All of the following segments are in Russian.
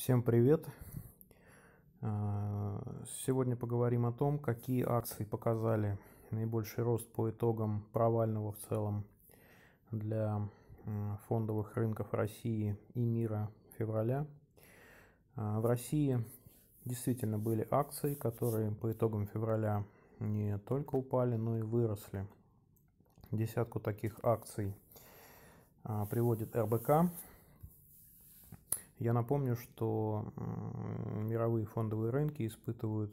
Всем привет! А, сегодня поговорим о том, какие акции показали наибольший рост по итогам провального в целом для фондовых рынков России и мира февраля. А, в России действительно были акции, которые по итогам февраля не только упали, но и выросли. Десятку таких акций а, приводит РБК. Я напомню, что мировые фондовые рынки испытывают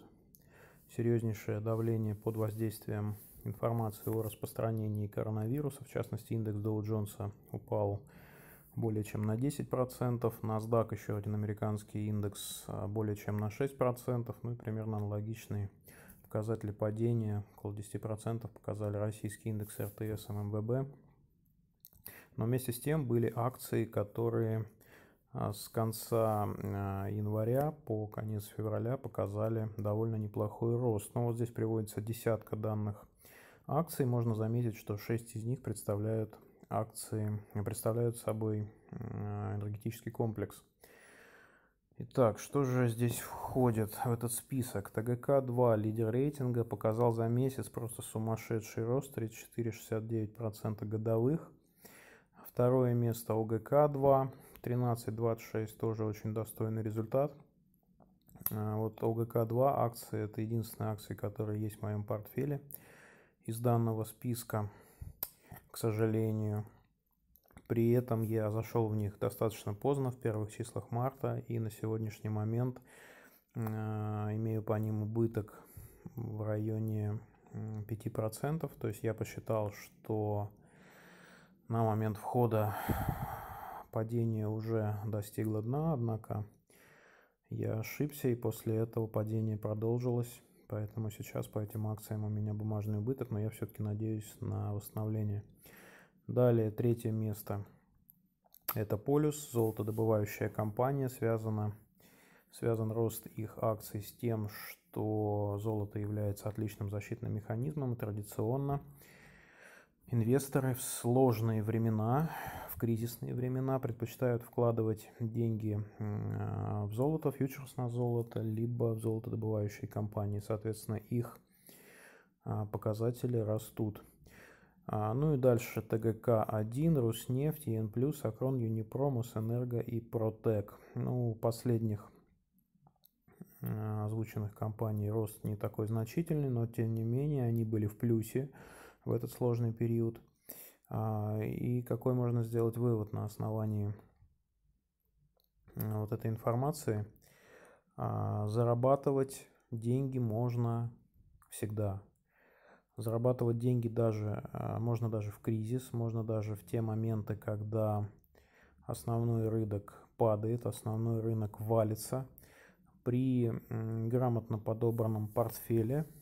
серьезнейшее давление под воздействием информации о распространении коронавируса. В частности, индекс Dow Джонса упал более чем на 10%, NASDAQ, еще один американский индекс, а, более чем на 6%, ну и примерно аналогичные показатели падения, около 10% показали российский индекс РТС и эм ММВБ. Эм Но вместе с тем были акции, которые а с конца э, января по конец февраля показали довольно неплохой рост. Но ну, вот здесь приводится десятка данных акций. Можно заметить, что 6 из них представляют акции, представляют собой э, энергетический комплекс. Итак, что же здесь входит в этот список? ТГК-2, лидер рейтинга, показал за месяц просто сумасшедший рост, 34,69% годовых. Второе место ОГК-2, 13.26 тоже очень достойный результат. А, вот ОГК-2 акции, это единственные акции, которые есть в моем портфеле из данного списка, к сожалению. При этом я зашел в них достаточно поздно, в первых числах марта, и на сегодняшний момент э, имею по ним убыток в районе 5%. То есть я посчитал, что на момент входа падение уже достигло дна, однако я ошибся, и после этого падение продолжилось. Поэтому сейчас по этим акциям у меня бумажный убыток, но я все-таки надеюсь на восстановление. Далее третье место. Это Полюс, золотодобывающая компания. Связана, связан рост их акций с тем, что золото является отличным защитным механизмом и традиционно Инвесторы в сложные времена, в кризисные времена предпочитают вкладывать деньги в золото, фьючерс на золото, либо в золотодобывающие компании. Соответственно, их а, показатели растут. А, ну и дальше ТГК-1, Руснефть, ЕН+, Акрон, Юнипром, Энерго и Протек. Ну, у последних озвученных компаний рост не такой значительный, но тем не менее они были в плюсе в этот сложный период, а, и какой можно сделать вывод на основании а, вот этой информации. А, зарабатывать деньги можно всегда. Зарабатывать деньги даже можно даже в кризис, можно даже в те моменты, когда основной рынок падает, основной рынок валится. При грамотно подобранном портфеле –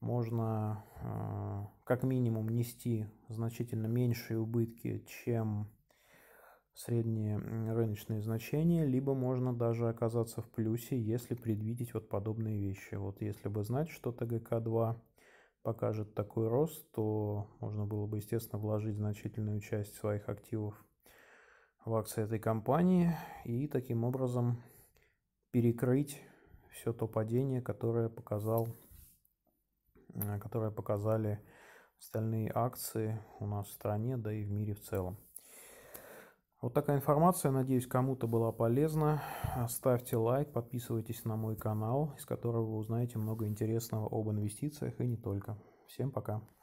можно э, как минимум нести значительно меньшие убытки, чем средние рыночные значения, либо можно даже оказаться в плюсе, если предвидеть вот подобные вещи. Вот если бы знать, что ТГК-2 покажет такой рост, то можно было бы, естественно, вложить значительную часть своих активов в акции этой компании и таким образом перекрыть все то падение, которое показал которые показали остальные акции у нас в стране, да и в мире в целом. Вот такая информация, надеюсь, кому-то была полезна. Ставьте лайк, подписывайтесь на мой канал, из которого вы узнаете много интересного об инвестициях и не только. Всем пока!